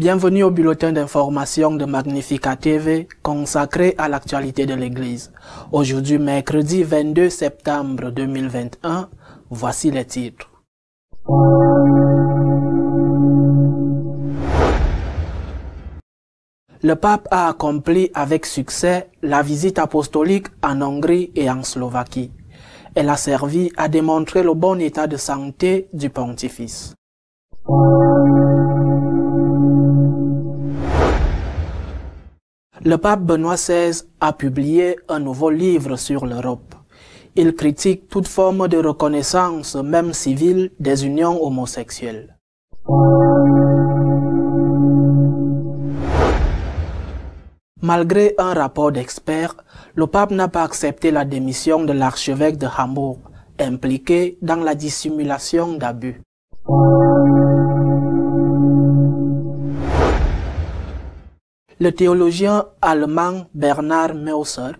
Bienvenue au bulletin d'information de Magnifica TV consacré à l'actualité de l'Église. Aujourd'hui, mercredi 22 septembre 2021, voici les titres. Le pape a accompli avec succès la visite apostolique en Hongrie et en Slovaquie. Elle a servi à démontrer le bon état de santé du pontifice. Le pape Benoît XVI a publié un nouveau livre sur l'Europe. Il critique toute forme de reconnaissance, même civile, des unions homosexuelles. Malgré un rapport d'experts, le pape n'a pas accepté la démission de l'archevêque de Hambourg, impliqué dans la dissimulation d'abus. le théologien allemand Bernard Meusser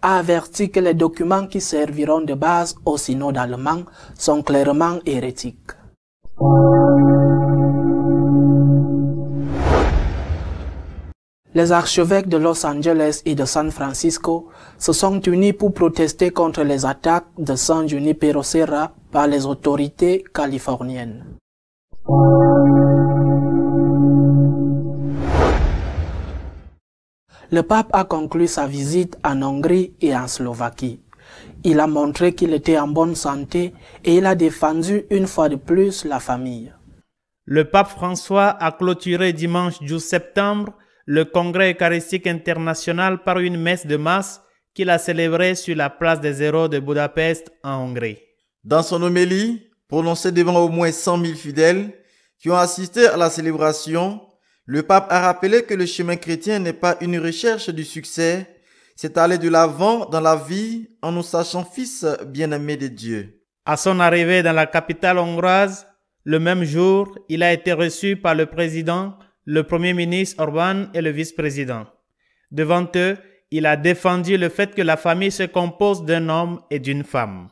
a averti que les documents qui serviront de base au synode allemand sont clairement hérétiques. Les archevêques de Los Angeles et de San Francisco se sont unis pour protester contre les attaques de San Junipero Serra par les autorités californiennes. le pape a conclu sa visite en Hongrie et en Slovaquie. Il a montré qu'il était en bonne santé et il a défendu une fois de plus la famille. Le pape François a clôturé dimanche 12 septembre le congrès eucharistique international par une messe de masse qu'il a célébrée sur la place des héros de Budapest en Hongrie. Dans son homélie, prononcée devant au moins 100 000 fidèles qui ont assisté à la célébration, le pape a rappelé que le chemin chrétien n'est pas une recherche du succès, c'est aller de l'avant dans la vie en nous sachant fils bien aimés de Dieu. À son arrivée dans la capitale hongroise, le même jour, il a été reçu par le président, le premier ministre Orban et le vice-président. Devant eux, il a défendu le fait que la famille se compose d'un homme et d'une femme.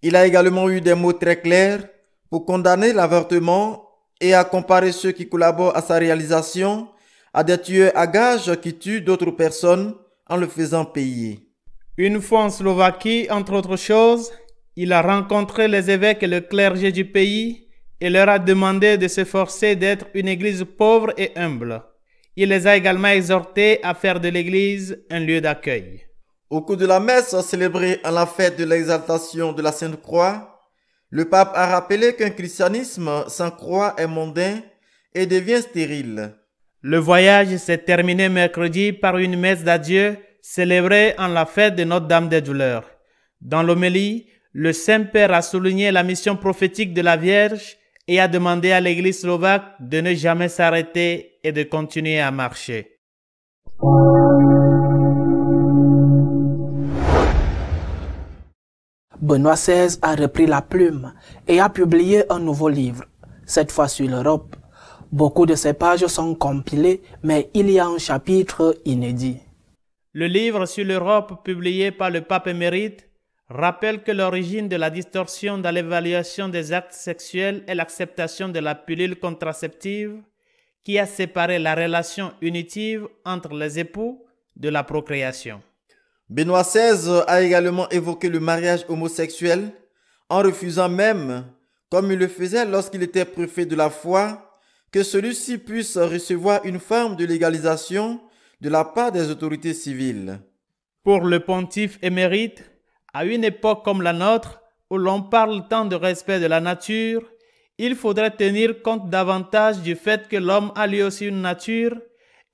Il a également eu des mots très clairs pour condamner l'avortement et à comparer ceux qui collaborent à sa réalisation à des tueurs à gages qui tuent d'autres personnes en le faisant payer. Une fois en Slovaquie, entre autres choses, il a rencontré les évêques et le clergé du pays et leur a demandé de s'efforcer d'être une église pauvre et humble. Il les a également exhortés à faire de l'église un lieu d'accueil. Au cours de la messe célébrée à la fête de l'exaltation de la Sainte Croix, le pape a rappelé qu'un christianisme sans croix est mondain et devient stérile. Le voyage s'est terminé mercredi par une messe d'adieu célébrée en la fête de Notre-Dame des Douleurs. Dans l'homélie, le Saint-Père a souligné la mission prophétique de la Vierge et a demandé à l'Église slovaque de ne jamais s'arrêter et de continuer à marcher. Benoît XVI a repris la plume et a publié un nouveau livre, cette fois sur l'Europe. Beaucoup de ses pages sont compilées, mais il y a un chapitre inédit. Le livre sur l'Europe publié par le pape émérite rappelle que l'origine de la distorsion dans l'évaluation des actes sexuels est l'acceptation de la pilule contraceptive qui a séparé la relation unitive entre les époux de la procréation. Benoît XVI euh, a également évoqué le mariage homosexuel en refusant même, comme il le faisait lorsqu'il était préfet de la foi, que celui-ci puisse recevoir une forme de légalisation de la part des autorités civiles. Pour le pontife émérite, à une époque comme la nôtre, où l'on parle tant de respect de la nature, il faudrait tenir compte davantage du fait que l'homme a lui aussi une nature,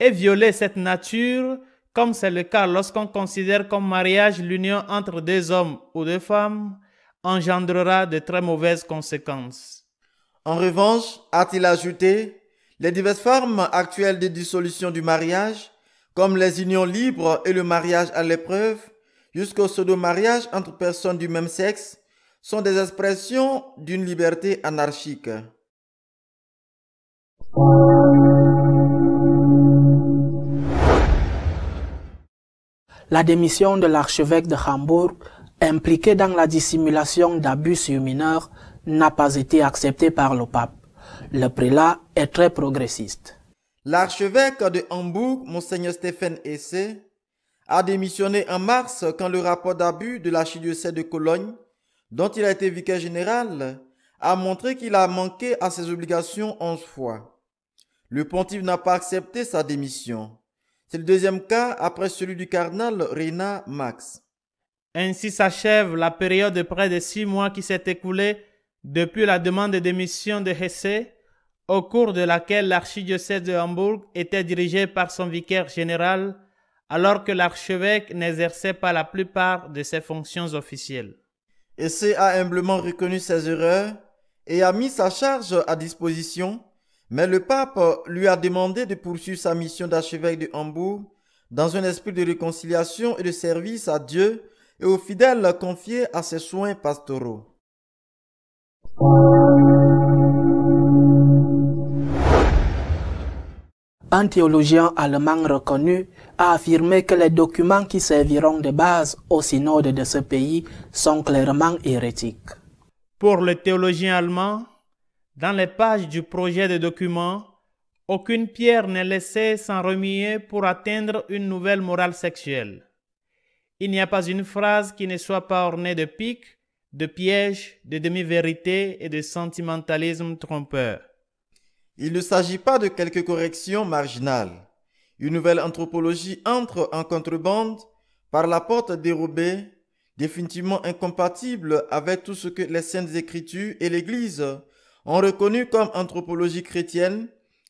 et violer cette nature comme c'est le cas lorsqu'on considère comme mariage l'union entre deux hommes ou deux femmes, engendrera de très mauvaises conséquences. En revanche, a-t-il ajouté, les diverses formes actuelles de dissolution du mariage, comme les unions libres et le mariage à l'épreuve, jusqu'au pseudo-mariage entre personnes du même sexe, sont des expressions d'une liberté anarchique. la démission de l'archevêque de Hambourg, impliqué dans la dissimulation d'abus sur mineurs, n'a pas été acceptée par le pape. Le prélat est très progressiste. L'archevêque de Hambourg, Monseigneur Stéphane Essé, a démissionné en mars quand le rapport d'abus de l'archidiocèse de Cologne, dont il a été vicaire général, a montré qu'il a manqué à ses obligations onze fois. Le pontife n'a pas accepté sa démission. C'est le deuxième cas après celui du cardinal Rina Max. Ainsi s'achève la période de près de six mois qui s'est écoulée depuis la demande de démission de Hesse, au cours de laquelle l'archidiocèse de Hambourg était dirigée par son vicaire général, alors que l'archevêque n'exerçait pas la plupart de ses fonctions officielles. Hesse a humblement reconnu ses erreurs et a mis sa charge à disposition mais le pape lui a demandé de poursuivre sa mission d'archevêque de Hambourg dans un esprit de réconciliation et de service à Dieu et aux fidèles confiés à ses soins pastoraux. Un théologien allemand reconnu a affirmé que les documents qui serviront de base au synode de ce pays sont clairement hérétiques. Pour le théologien allemand, dans les pages du projet de document, aucune pierre n'est laissée sans remuer pour atteindre une nouvelle morale sexuelle. Il n'y a pas une phrase qui ne soit pas ornée de piques, de pièges, de demi-vérités et de sentimentalisme trompeur. Il ne s'agit pas de quelques corrections marginales. Une nouvelle anthropologie entre en contrebande par la porte dérobée, définitivement incompatible avec tout ce que les saintes écritures et l'Église ont reconnu comme anthropologie chrétienne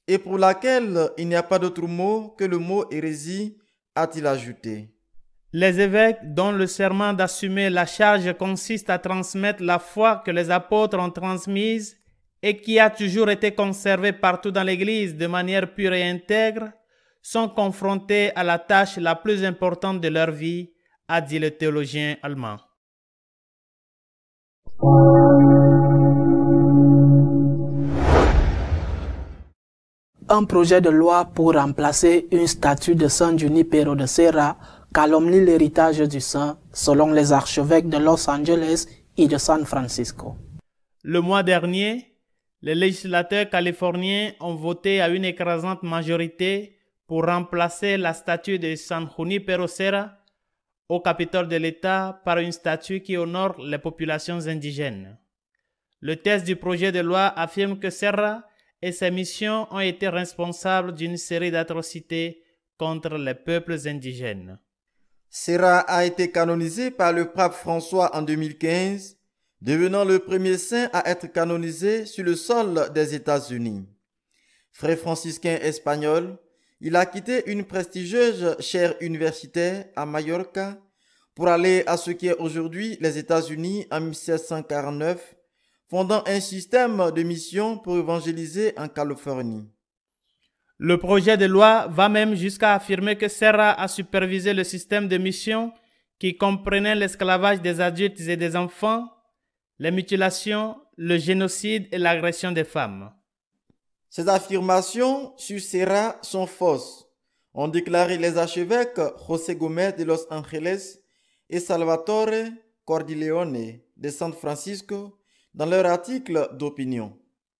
et pour laquelle il n'y a pas d'autre mot que le mot hérésie, a-t-il ajouté. Les évêques dont le serment d'assumer la charge consiste à transmettre la foi que les apôtres ont transmise et qui a toujours été conservée partout dans l'Église de manière pure et intègre, sont confrontés à la tâche la plus importante de leur vie, a dit le théologien allemand. un projet de loi pour remplacer une statue de Saint Junipero de Serra calomnie l'héritage du saint, selon les archevêques de Los Angeles et de San Francisco. Le mois dernier, les législateurs californiens ont voté à une écrasante majorité pour remplacer la statue de San Junipero Serra au Capitole de l'État par une statue qui honore les populations indigènes. Le test du projet de loi affirme que Serra et ses missions ont été responsables d'une série d'atrocités contre les peuples indigènes. Serra a été canonisé par le pape François en 2015, devenant le premier saint à être canonisé sur le sol des États-Unis. Frère franciscain espagnol, il a quitté une prestigieuse chaire universitaire à Mallorca pour aller à ce qui est aujourd'hui les États-Unis en 1749 fondant un système de mission pour évangéliser en Californie. Le projet de loi va même jusqu'à affirmer que Serra a supervisé le système de mission qui comprenait l'esclavage des adultes et des enfants, les mutilations, le génocide et l'agression des femmes. Ces affirmations sur Serra sont fausses, ont déclaré les archevêques José Gomez de Los Angeles et Salvatore Cordileone de San Francisco dans leur article d'opinion.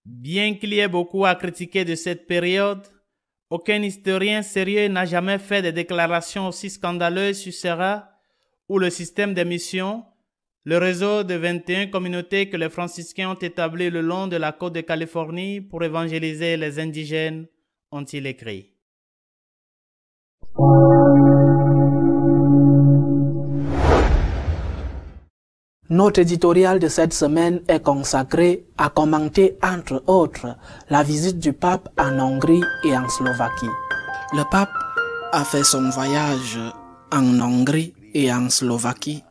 Bien qu'il y ait beaucoup à critiquer de cette période, aucun historien sérieux n'a jamais fait des déclarations aussi scandaleuses sur Serra ou le système d'émission, le réseau de 21 communautés que les franciscains ont établi le long de la côte de Californie pour évangéliser les indigènes, ont-ils écrit. Notre éditorial de cette semaine est consacré à commenter, entre autres, la visite du pape en Hongrie et en Slovaquie. Le pape a fait son voyage en Hongrie et en Slovaquie.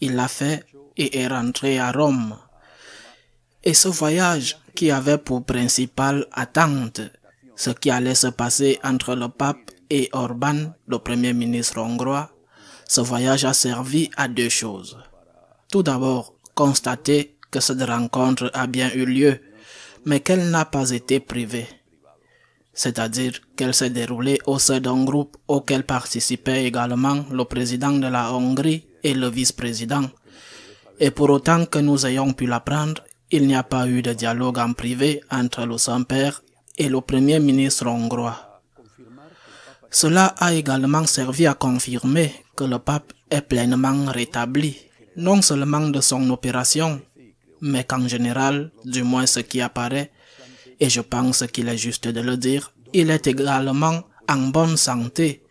Il l'a fait et est rentré à Rome. Et ce voyage qui avait pour principale attente ce qui allait se passer entre le pape et Orban, le premier ministre hongrois, ce voyage a servi à deux choses. Tout d'abord, constater que cette rencontre a bien eu lieu, mais qu'elle n'a pas été privée. C'est-à-dire qu'elle s'est déroulée au sein d'un groupe auquel participaient également le président de la Hongrie et le vice-président. Et pour autant que nous ayons pu l'apprendre, il n'y a pas eu de dialogue en privé entre le Saint-Père et le Premier ministre hongrois. Cela a également servi à confirmer que le pape est pleinement rétabli non seulement de son opération, mais qu'en général, du moins ce qui apparaît, et je pense qu'il est juste de le dire, il est également en bonne santé.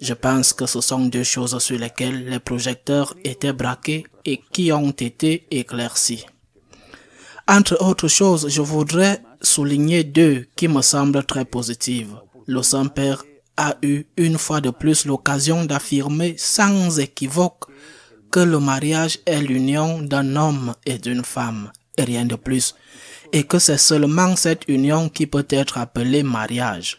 Je pense que ce sont deux choses sur lesquelles les projecteurs étaient braqués et qui ont été éclaircies. Entre autres choses, je voudrais souligner deux qui me semblent très positives. Le Saint-Père a eu une fois de plus l'occasion d'affirmer sans équivoque que le mariage est l'union d'un homme et d'une femme, et rien de plus, et que c'est seulement cette union qui peut être appelée mariage.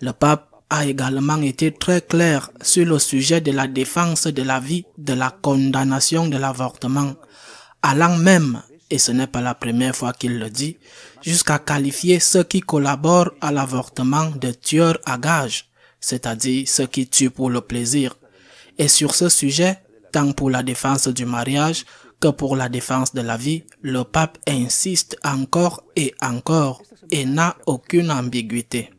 Le pape a également été très clair sur le sujet de la défense de la vie, de la condamnation de l'avortement, allant même, et ce n'est pas la première fois qu'il le dit, jusqu'à qualifier ceux qui collaborent à l'avortement de tueurs à gage, c'est-à-dire ceux qui tuent pour le plaisir. Et sur ce sujet, Tant pour la défense du mariage que pour la défense de la vie, le pape insiste encore et encore et n'a aucune ambiguïté.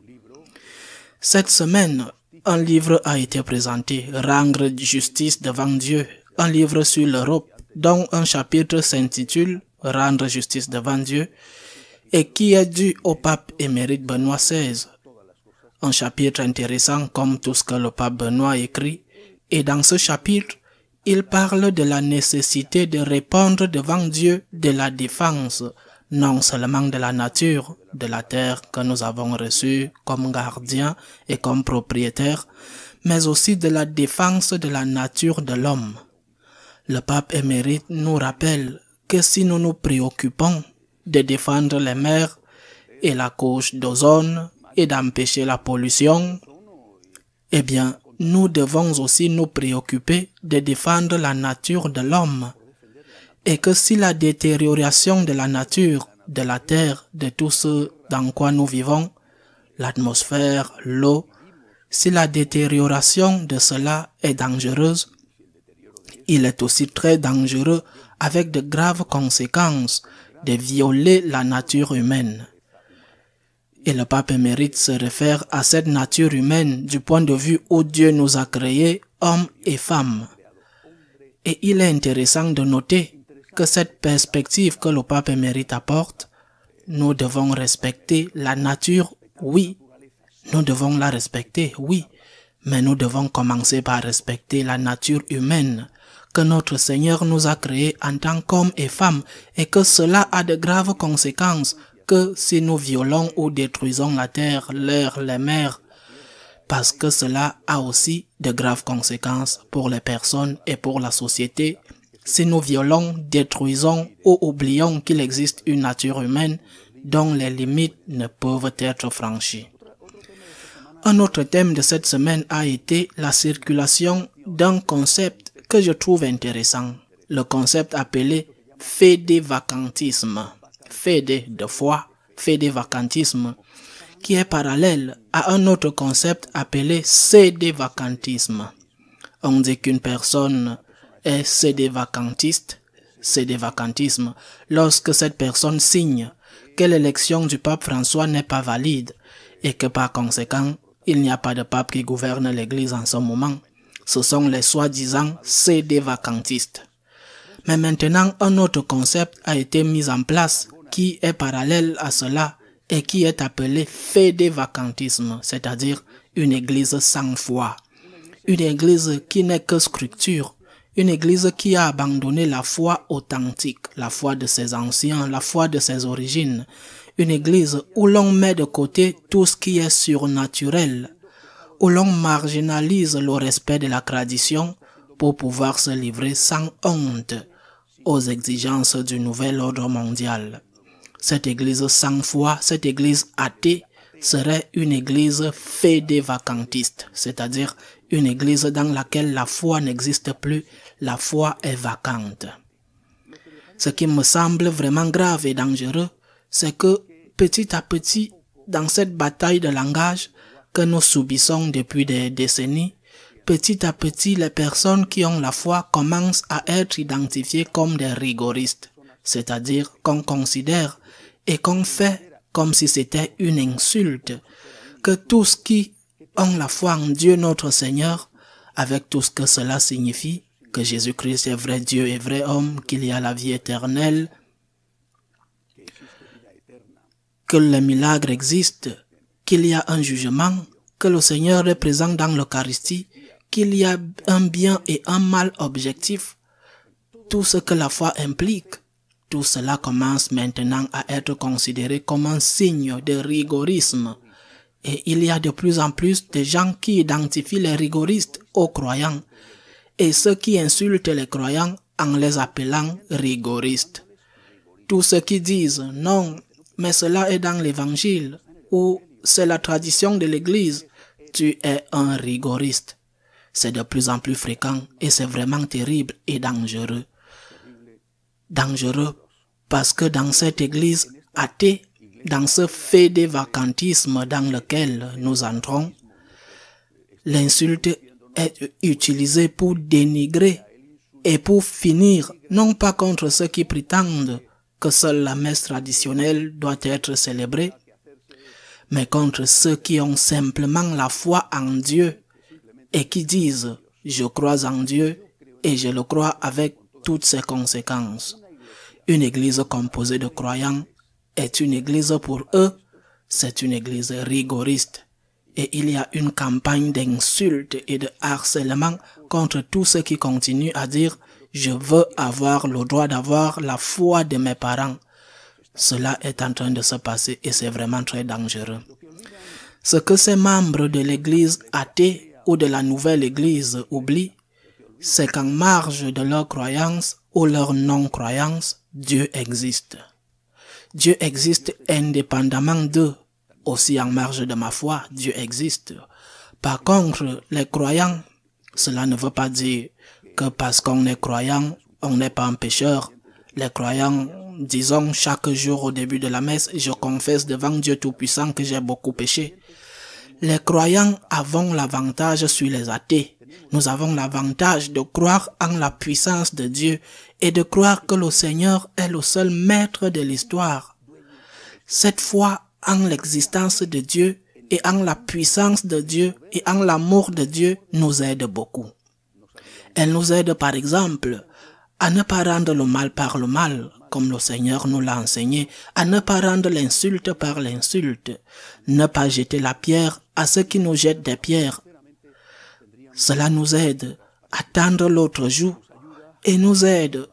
Cette semaine, un livre a été présenté, Rendre justice devant Dieu, un livre sur l'Europe dont un chapitre s'intitule Rendre justice devant Dieu et qui est dû au pape émérite Benoît XVI. Un chapitre intéressant comme tout ce que le pape Benoît écrit et dans ce chapitre, il parle de la nécessité de répondre devant Dieu de la défense, non seulement de la nature, de la terre que nous avons reçue comme gardien et comme propriétaire, mais aussi de la défense de la nature de l'homme. Le pape émérite nous rappelle que si nous nous préoccupons de défendre les mers et la couche d'ozone et d'empêcher la pollution, eh bien, nous devons aussi nous préoccuper de défendre la nature de l'homme et que si la détérioration de la nature, de la terre, de tout ce dans quoi nous vivons, l'atmosphère, l'eau, si la détérioration de cela est dangereuse, il est aussi très dangereux avec de graves conséquences de violer la nature humaine. Et le pape émérite se réfère à cette nature humaine du point de vue où Dieu nous a créés, hommes et femmes. Et il est intéressant de noter que cette perspective que le pape émérite apporte, nous devons respecter la nature, oui. Nous devons la respecter, oui. Mais nous devons commencer par respecter la nature humaine que notre Seigneur nous a créés en tant qu'hommes et femmes et que cela a de graves conséquences que si nous violons ou détruisons la terre, l'air, les mers, parce que cela a aussi de graves conséquences pour les personnes et pour la société. Si nous violons, détruisons ou oublions qu'il existe une nature humaine dont les limites ne peuvent être franchies. Un autre thème de cette semaine a été la circulation d'un concept que je trouve intéressant, le concept appelé fédévacantisme fédé de foi, fédé vacantisme, qui est parallèle à un autre concept appelé cédé vacantisme. On dit qu'une personne est cédé vacantiste, cédé vacantisme, lorsque cette personne signe que l'élection du pape François n'est pas valide et que par conséquent, il n'y a pas de pape qui gouverne l'Église en ce moment. Ce sont les soi-disant CD vacantistes. Mais maintenant, un autre concept a été mis en place qui est parallèle à cela et qui est appelée vacantisme, c'est-à-dire une église sans foi. Une église qui n'est que structure, une église qui a abandonné la foi authentique, la foi de ses anciens, la foi de ses origines. Une église où l'on met de côté tout ce qui est surnaturel, où l'on marginalise le respect de la tradition pour pouvoir se livrer sans honte aux exigences du nouvel ordre mondial cette église sans foi, cette église athée, serait une église fédévacantiste, c'est-à-dire une église dans laquelle la foi n'existe plus, la foi est vacante. Ce qui me semble vraiment grave et dangereux, c'est que petit à petit, dans cette bataille de langage que nous subissons depuis des décennies, petit à petit les personnes qui ont la foi commencent à être identifiées comme des rigoristes, c'est-à-dire qu'on considère et qu'on fait comme si c'était une insulte, que tous qui ont la foi en Dieu notre Seigneur, avec tout ce que cela signifie, que Jésus-Christ est vrai Dieu et vrai homme, qu'il y a la vie éternelle, que le milagre existe, qu'il y a un jugement, que le Seigneur est présent dans l'Eucharistie, qu'il y a un bien et un mal objectif, tout ce que la foi implique, tout cela commence maintenant à être considéré comme un signe de rigorisme. Et il y a de plus en plus de gens qui identifient les rigoristes aux croyants et ceux qui insultent les croyants en les appelant rigoristes. Tous ceux qui disent non, mais cela est dans l'évangile ou c'est la tradition de l'église, tu es un rigoriste. C'est de plus en plus fréquent et c'est vraiment terrible et dangereux. Dangereux parce que dans cette église athée, dans ce fait des vacantisme dans lequel nous entrons, l'insulte est utilisée pour dénigrer et pour finir, non pas contre ceux qui prétendent que seule la messe traditionnelle doit être célébrée, mais contre ceux qui ont simplement la foi en Dieu et qui disent « je crois en Dieu et je le crois avec toutes ses conséquences ». Une église composée de croyants est une église pour eux, c'est une église rigoriste. Et il y a une campagne d'insultes et de harcèlement contre tous ceux qui continuent à dire je veux avoir le droit d'avoir la foi de mes parents. Cela est en train de se passer et c'est vraiment très dangereux. Ce que ces membres de l'église athée ou de la nouvelle église oublient, c'est qu'en marge de leur croyance ou leur non-croyance, Dieu existe. Dieu existe indépendamment d'eux. Aussi en marge de ma foi, Dieu existe. Par contre, les croyants, cela ne veut pas dire que parce qu'on est croyant, on n'est pas un pécheur. Les croyants, disons chaque jour au début de la messe, je confesse devant Dieu Tout-Puissant que j'ai beaucoup péché. Les croyants avons l'avantage sur les athées. Nous avons l'avantage de croire en la puissance de Dieu et de croire que le Seigneur est le seul maître de l'histoire. Cette foi en l'existence de Dieu et en la puissance de Dieu et en l'amour de Dieu nous aide beaucoup. Elle nous aide par exemple à ne pas rendre le mal par le mal, comme le Seigneur nous l'a enseigné, à ne pas rendre l'insulte par l'insulte, ne pas jeter la pierre à ceux qui nous jettent des pierres, cela nous aide à tendre l'autre jour et nous aide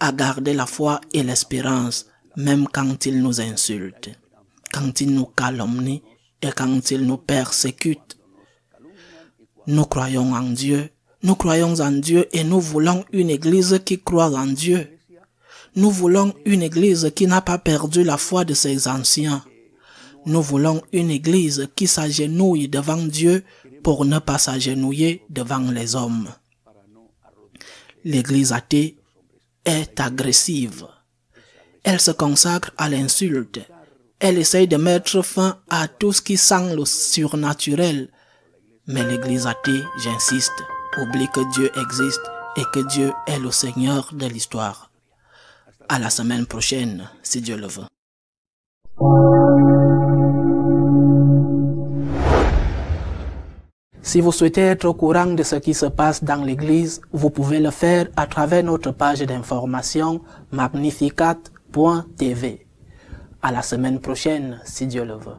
à garder la foi et l'espérance, même quand il nous insulte, quand il nous calomnie et quand il nous persécutent. Nous croyons en Dieu, nous croyons en Dieu et nous voulons une église qui croit en Dieu. Nous voulons une église qui n'a pas perdu la foi de ses anciens. Nous voulons une église qui s'agenouille devant Dieu pour ne pas s'agenouiller devant les hommes. L'Église athée est agressive. Elle se consacre à l'insulte. Elle essaye de mettre fin à tout ce qui semble surnaturel. Mais l'Église athée, j'insiste, oublie que Dieu existe et que Dieu est le Seigneur de l'histoire. À la semaine prochaine, si Dieu le veut. Si vous souhaitez être au courant de ce qui se passe dans l'Église, vous pouvez le faire à travers notre page d'information magnificat.tv. À la semaine prochaine, si Dieu le veut.